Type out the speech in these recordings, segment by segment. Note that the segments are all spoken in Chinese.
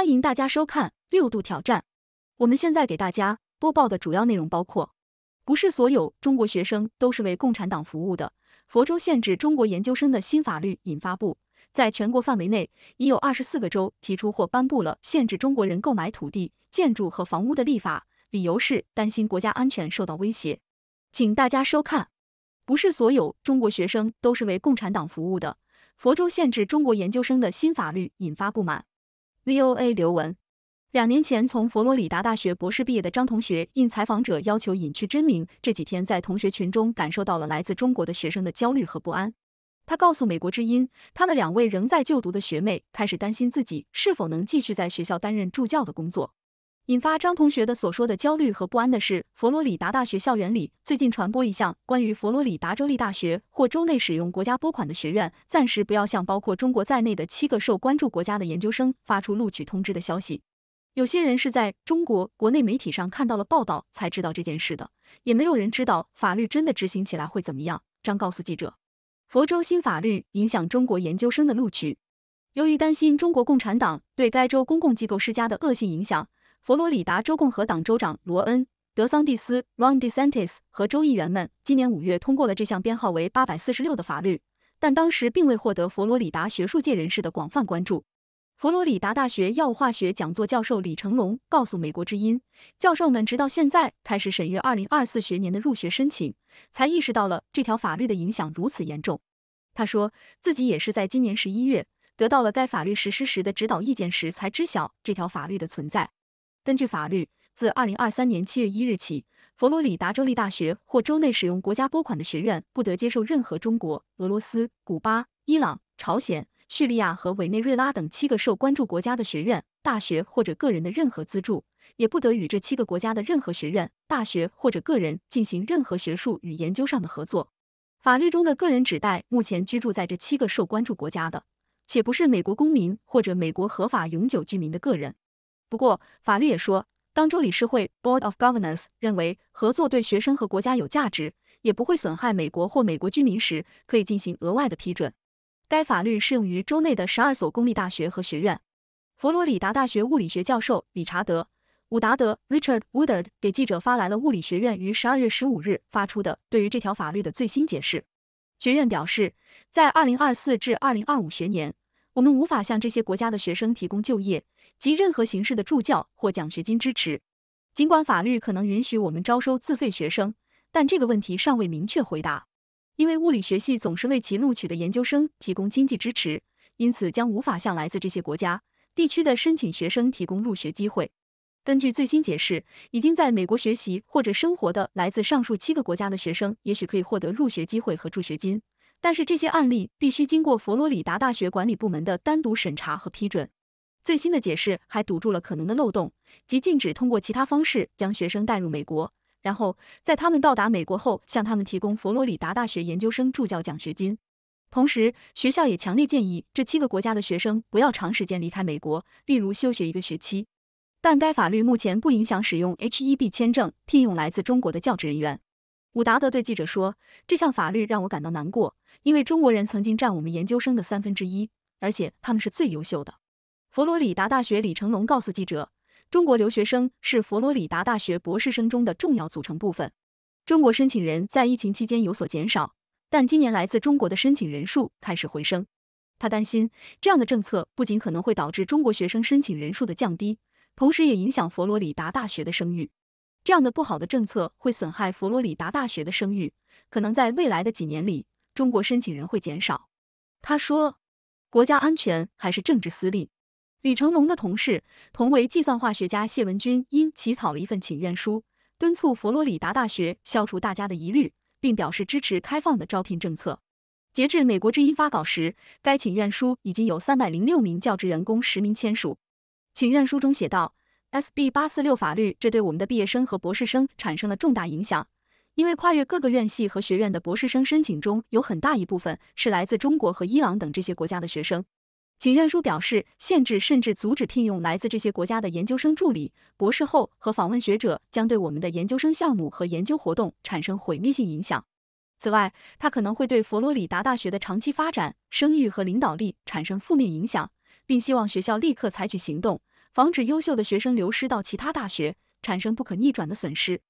欢迎大家收看《六度挑战》。我们现在给大家播报的主要内容包括：不是所有中国学生都是为共产党服务的。佛州限制中国研究生的新法律引发不在全国范围内已有二十四个州提出或颁布了限制中国人购买土地、建筑和房屋的立法，理由是担心国家安全受到威胁。请大家收看。不是所有中国学生都是为共产党服务的。佛州限制中国研究生的新法律引发不满。VOA 刘文，两年前从佛罗里达大学博士毕业的张同学，应采访者要求隐去真名。这几天在同学群中，感受到了来自中国的学生的焦虑和不安。他告诉美国之音，他的两位仍在就读的学妹开始担心自己是否能继续在学校担任助教的工作。引发张同学的所说的焦虑和不安的是，佛罗里达大学校园里最近传播一项关于佛罗里达州立大学或州内使用国家拨款的学院暂时不要向包括中国在内的七个受关注国家的研究生发出录取通知的消息。有些人是在中国国内媒体上看到了报道才知道这件事的，也没有人知道法律真的执行起来会怎么样。张告诉记者，佛州新法律影响中国研究生的录取，由于担心中国共产党对该州公共机构施加的恶性影响。佛罗里达州共和党州长罗恩·德桑蒂斯 （Ron DeSantis） 和州议员们今年五月通过了这项编号为八百四十六的法律，但当时并未获得佛罗里达学术界人士的广泛关注。佛罗里达大学药物化学讲座教授李成龙告诉《美国之音》，教授们直到现在开始审阅二零二四学年的入学申请，才意识到了这条法律的影响如此严重。他说，自己也是在今年十一月得到了该法律实施时的指导意见时，才知晓这条法律的存在。根据法律，自二零二三年七月一日起，佛罗里达州立大学或州内使用国家拨款的学院不得接受任何中国、俄罗斯、古巴、伊朗、朝鲜、叙利亚和委内瑞拉等七个受关注国家的学院、大学或者个人的任何资助，也不得与这七个国家的任何学院、大学或者个人进行任何学术与研究上的合作。法律中的“个人”指代目前居住在这七个受关注国家的，且不是美国公民或者美国合法永久居民的个人。不过，法律也说，当州理事会 Board of Governors 认为合作对学生和国家有价值，也不会损害美国或美国居民时，可以进行额外的批准。该法律适用于州内的十二所公立大学和学院。佛罗里达大学物理学教授理查德·伍达德 Richard Woodard 给记者发来了物理学院于十二月十五日发出的对于这条法律的最新解释。学院表示，在二零二四至二零二五学年，我们无法向这些国家的学生提供就业。及任何形式的助教或奖学金支持。尽管法律可能允许我们招收自费学生，但这个问题尚未明确回答。因为物理学系总是为其录取的研究生提供经济支持，因此将无法向来自这些国家、地区的申请学生提供入学机会。根据最新解释，已经在美国学习或者生活的来自上述七个国家的学生，也许可以获得入学机会和助学金，但是这些案例必须经过佛罗里达大学管理部门的单独审查和批准。最新的解释还堵住了可能的漏洞，即禁止通过其他方式将学生带入美国，然后在他们到达美国后向他们提供佛罗里达大学研究生助教奖学金。同时，学校也强烈建议这七个国家的学生不要长时间离开美国，例如休学一个学期。但该法律目前不影响使用 H-1B 签证聘用来自中国的教职人员。伍达德对记者说：“这项法律让我感到难过，因为中国人曾经占我们研究生的三分之一，而且他们是最优秀的。”佛罗里达大学李成龙告诉记者，中国留学生是佛罗里达大学博士生中的重要组成部分。中国申请人在疫情期间有所减少，但今年来自中国的申请人数开始回升。他担心，这样的政策不仅可能会导致中国学生申请人数的降低，同时也影响佛罗里达大学的声誉。这样的不好的政策会损害佛罗里达大学的声誉，可能在未来的几年里，中国申请人会减少。他说，国家安全还是政治私利。李成龙的同事、同为计算化学家谢文军，因起草了一份请愿书，敦促佛罗里达大学消除大家的疑虑，并表示支持开放的招聘政策。截至《美国之音》发稿时，该请愿书已经有三百零六名教职员工实名签署。请愿书中写道：“SB 八四六法律，这对我们的毕业生和博士生产生了重大影响，因为跨越各个院系和学院的博士生申请中，有很大一部分是来自中国和伊朗等这些国家的学生。”请愿书表示，限制甚至阻止聘用来自这些国家的研究生助理、博士后和访问学者，将对我们的研究生项目和研究活动产生毁灭性影响。此外，它可能会对佛罗里达大学的长期发展、声誉和领导力产生负面影响，并希望学校立刻采取行动，防止优秀的学生流失到其他大学，产生不可逆转的损失。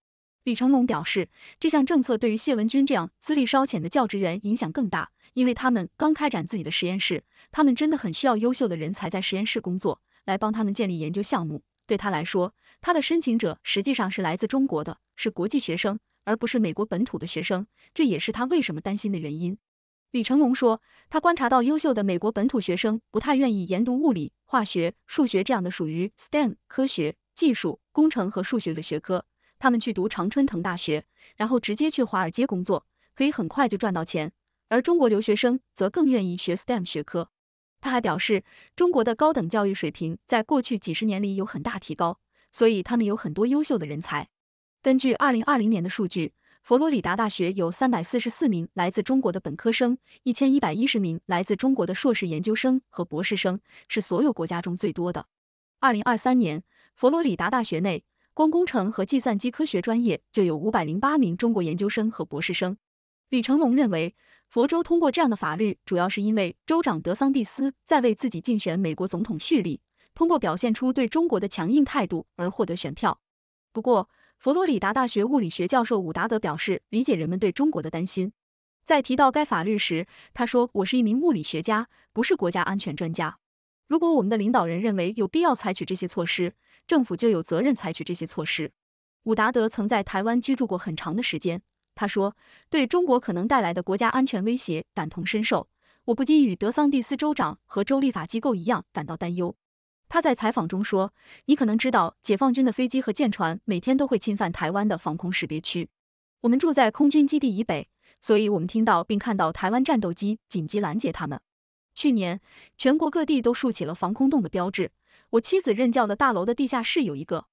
李成龙表示，这项政策对于谢文君这样资历稍浅的教职员影响更大。因为他们刚开展自己的实验室，他们真的很需要优秀的人才在实验室工作，来帮他们建立研究项目。对他来说，他的申请者实际上是来自中国的，是国际学生，而不是美国本土的学生，这也是他为什么担心的原因。李成龙说，他观察到优秀的美国本土学生不太愿意研读物理、化学、数学这样的属于 STEM 科学、技术、工程和数学的学科，他们去读常春藤大学，然后直接去华尔街工作，可以很快就赚到钱。而中国留学生则更愿意学 STEM 学科。他还表示，中国的高等教育水平在过去几十年里有很大提高，所以他们有很多优秀的人才。根据2020年的数据，佛罗里达大学有344名来自中国的本科生，1110名来自中国的硕士研究生和博士生，是所有国家中最多的。2023年，佛罗里达大学内光工程和计算机科学专业就有508名中国研究生和博士生。李成龙认为，佛州通过这样的法律，主要是因为州长德桑蒂斯在为自己竞选美国总统蓄力，通过表现出对中国的强硬态度而获得选票。不过，佛罗里达大学物理学教授伍达德表示，理解人们对中国的担心。在提到该法律时，他说：“我是一名物理学家，不是国家安全专家。如果我们的领导人认为有必要采取这些措施，政府就有责任采取这些措施。”伍达德曾在台湾居住过很长的时间。他说，对中国可能带来的国家安全威胁感同身受，我不禁与德桑蒂斯州长和州立法机构一样感到担忧。他在采访中说：“你可能知道，解放军的飞机和舰船每天都会侵犯台湾的防空识别区。我们住在空军基地以北，所以我们听到并看到台湾战斗机紧急拦截他们。去年，全国各地都竖起了防空洞的标志。我妻子任教的大楼的地下室有一个。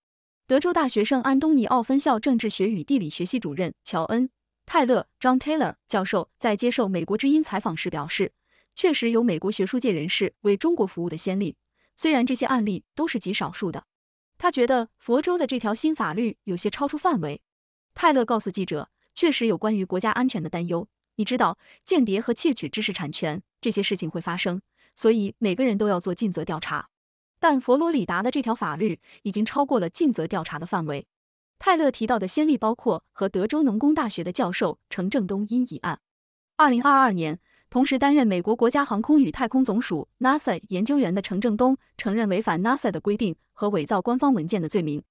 德州大学生安东尼奥分校政治学与地理学系主任乔恩。”泰勒 John Taylor 教授在接受美国之音采访时表示，确实有美国学术界人士为中国服务的先例，虽然这些案例都是极少数的。他觉得佛州的这条新法律有些超出范围。泰勒告诉记者，确实有关于国家安全的担忧，你知道间谍和窃取知识产权这些事情会发生，所以每个人都要做尽责调查。但佛罗里达的这条法律已经超过了尽责调查的范围。泰勒提到的先例包括和德州农工大学的教授程正东因一案。二零二二年，同时担任美国国家航空与太空总署 （NASA） 研究员的程正东承认违反 NASA 的规定和伪造官方文件的罪名。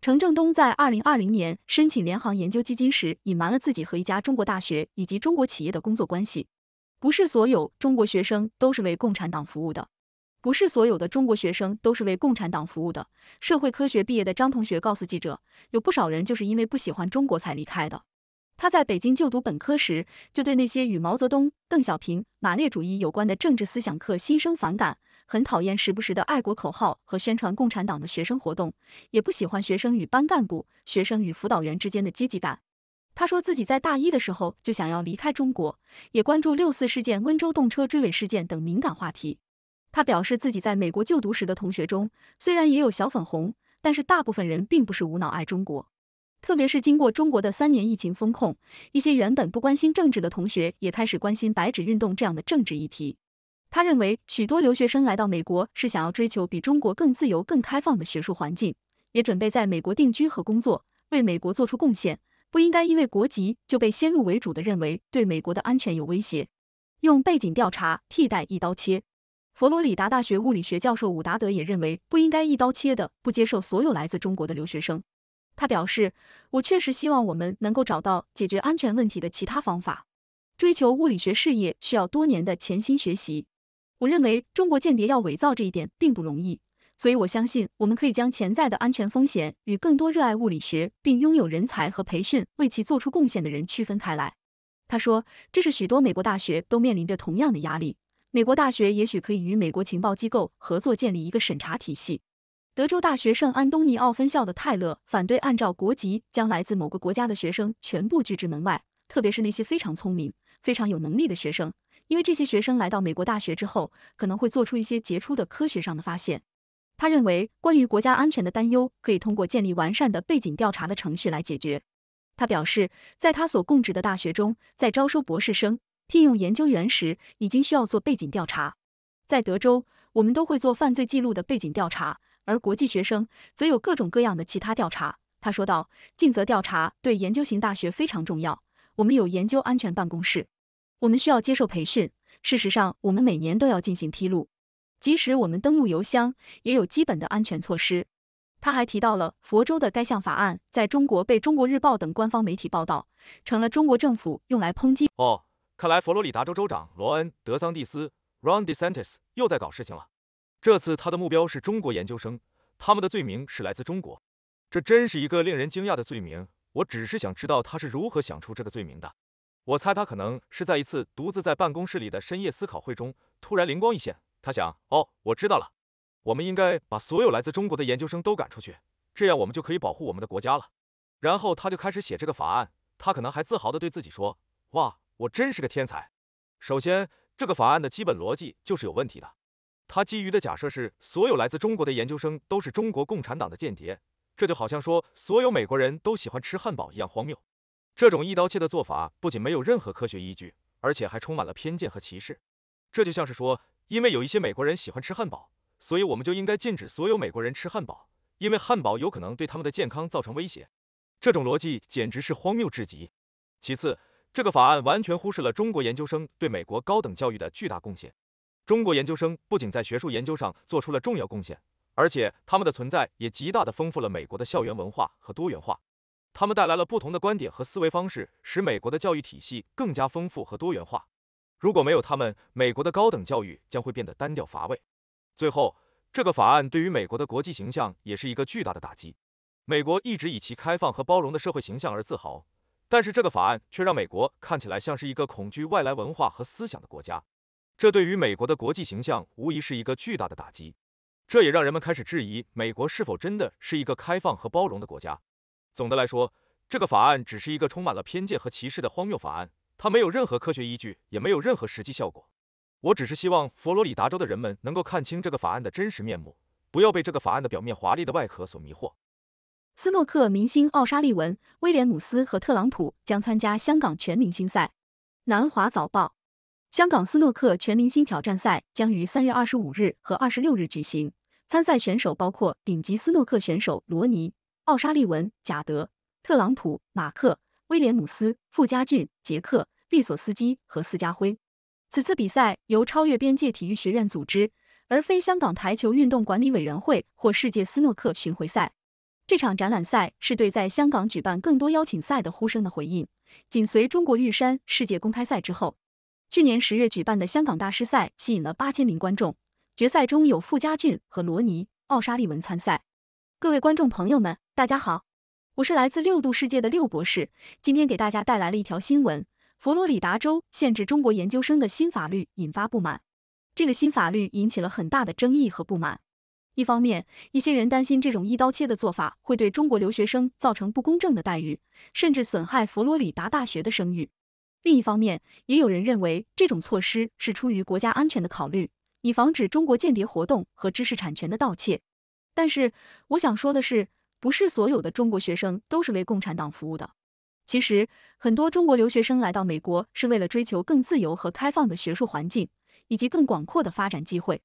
程正东在二零二零年申请联航研究基金时，隐瞒了自己和一家中国大学以及中国企业的工作关系。不是所有中国学生都是为共产党服务的。不是所有的中国学生都是为共产党服务的。社会科学毕业的张同学告诉记者，有不少人就是因为不喜欢中国才离开的。他在北京就读本科时，就对那些与毛泽东、邓小平、马列主义有关的政治思想课心生反感，很讨厌时不时的爱国口号和宣传共产党的学生活动，也不喜欢学生与班干部、学生与辅导员之间的积极感。他说自己在大一的时候就想要离开中国，也关注六四事件、温州动车追尾事件等敏感话题。他表示自己在美国就读时的同学中，虽然也有小粉红，但是大部分人并不是无脑爱中国。特别是经过中国的三年疫情风控，一些原本不关心政治的同学也开始关心白纸运动这样的政治议题。他认为许多留学生来到美国是想要追求比中国更自由、更开放的学术环境，也准备在美国定居和工作，为美国做出贡献，不应该因为国籍就被先入为主的认为对美国的安全有威胁，用背景调查替代一刀切。佛罗里达大学物理学教授伍达德也认为，不应该一刀切的不接受所有来自中国的留学生。他表示，我确实希望我们能够找到解决安全问题的其他方法。追求物理学事业需要多年的潜心学习，我认为中国间谍要伪造这一点并不容易，所以我相信我们可以将潜在的安全风险与更多热爱物理学并拥有人才和培训为其做出贡献的人区分开来。他说，这是许多美国大学都面临着同样的压力。美国大学也许可以与美国情报机构合作，建立一个审查体系。德州大学圣安东尼奥分校的泰勒反对按照国籍将来自某个国家的学生全部拒之门外，特别是那些非常聪明、非常有能力的学生，因为这些学生来到美国大学之后，可能会做出一些杰出的科学上的发现。他认为，关于国家安全的担忧可以通过建立完善的背景调查的程序来解决。他表示，在他所供职的大学中，在招收博士生。聘用研究员时，已经需要做背景调查。在德州，我们都会做犯罪记录的背景调查，而国际学生则有各种各样的其他调查。他说道：“尽责调查对研究型大学非常重要。我们有研究安全办公室，我们需要接受培训。事实上，我们每年都要进行披露。即使我们登录邮箱，也有基本的安全措施。”他还提到了佛州的该项法案，在中国被《中国日报》等官方媒体报道，成了中国政府用来抨击。哦。看来佛罗里达州州长罗恩·德桑蒂斯 （Ron DeSantis） 又在搞事情了。这次他的目标是中国研究生，他们的罪名是来自中国。这真是一个令人惊讶的罪名。我只是想知道他是如何想出这个罪名的。我猜他可能是在一次独自在办公室里的深夜思考会中突然灵光一现。他想，哦，我知道了，我们应该把所有来自中国的研究生都赶出去，这样我们就可以保护我们的国家了。然后他就开始写这个法案。他可能还自豪的对自己说，哇。我真是个天才。首先，这个法案的基本逻辑就是有问题的。它基于的假设是所有来自中国的研究生都是中国共产党的间谍，这就好像说所有美国人都喜欢吃汉堡一样荒谬。这种一刀切的做法不仅没有任何科学依据，而且还充满了偏见和歧视。这就像是说，因为有一些美国人喜欢吃汉堡，所以我们就应该禁止所有美国人吃汉堡，因为汉堡有可能对他们的健康造成威胁。这种逻辑简直是荒谬至极。其次，这个法案完全忽视了中国研究生对美国高等教育的巨大贡献。中国研究生不仅在学术研究上做出了重要贡献，而且他们的存在也极大的丰富了美国的校园文化和多元化。他们带来了不同的观点和思维方式，使美国的教育体系更加丰富和多元化。如果没有他们，美国的高等教育将会变得单调乏味。最后，这个法案对于美国的国际形象也是一个巨大的打击。美国一直以其开放和包容的社会形象而自豪。但是这个法案却让美国看起来像是一个恐惧外来文化和思想的国家，这对于美国的国际形象无疑是一个巨大的打击。这也让人们开始质疑美国是否真的是一个开放和包容的国家。总的来说，这个法案只是一个充满了偏见和歧视的荒谬法案，它没有任何科学依据，也没有任何实际效果。我只是希望佛罗里达州的人们能够看清这个法案的真实面目，不要被这个法案的表面华丽的外壳所迷惑。斯诺克明星奥沙利文、威廉姆斯和特朗普将参加香港全明星赛。南华早报：香港斯诺克全明星挑战赛将于三月二十五日和二十六日举行，参赛选手包括顶级斯诺克选手罗尼、奥沙利文、贾德、特朗普、马克、威廉姆斯、傅家俊、杰克、利索斯基和斯佳辉。此次比赛由超越边界体育学院组织，而非香港台球运动管理委员会或世界斯诺克巡回赛。这场展览赛是对在香港举办更多邀请赛的呼声的回应。紧随中国玉山世界公开赛之后，去年十月举办的香港大师赛吸引了八千名观众，决赛中有傅家俊和罗尼·奥沙利文参赛。各位观众朋友们，大家好，我是来自六度世界的六博士，今天给大家带来了一条新闻：佛罗里达州限制中国研究生的新法律引发不满。这个新法律引起了很大的争议和不满。一方面，一些人担心这种一刀切的做法会对中国留学生造成不公正的待遇，甚至损害佛罗里达大学的声誉；另一方面，也有人认为这种措施是出于国家安全的考虑，以防止中国间谍活动和知识产权的盗窃。但是，我想说的是，不是所有的中国学生都是为共产党服务的。其实，很多中国留学生来到美国是为了追求更自由和开放的学术环境，以及更广阔的发展机会。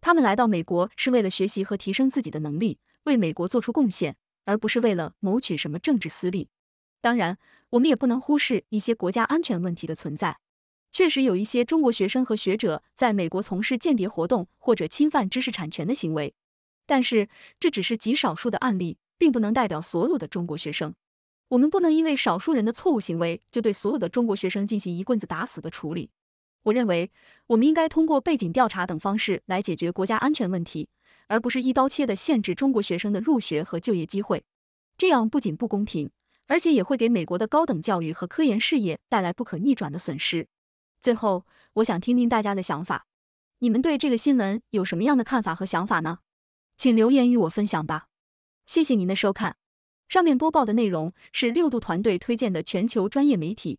他们来到美国是为了学习和提升自己的能力，为美国做出贡献，而不是为了谋取什么政治私利。当然，我们也不能忽视一些国家安全问题的存在。确实有一些中国学生和学者在美国从事间谍活动或者侵犯知识产权的行为，但是这只是极少数的案例，并不能代表所有的中国学生。我们不能因为少数人的错误行为就对所有的中国学生进行一棍子打死的处理。我认为，我们应该通过背景调查等方式来解决国家安全问题，而不是一刀切的限制中国学生的入学和就业机会。这样不仅不公平，而且也会给美国的高等教育和科研事业带来不可逆转的损失。最后，我想听听大家的想法，你们对这个新闻有什么样的看法和想法呢？请留言与我分享吧。谢谢您的收看，上面播报的内容是六度团队推荐的全球专业媒体。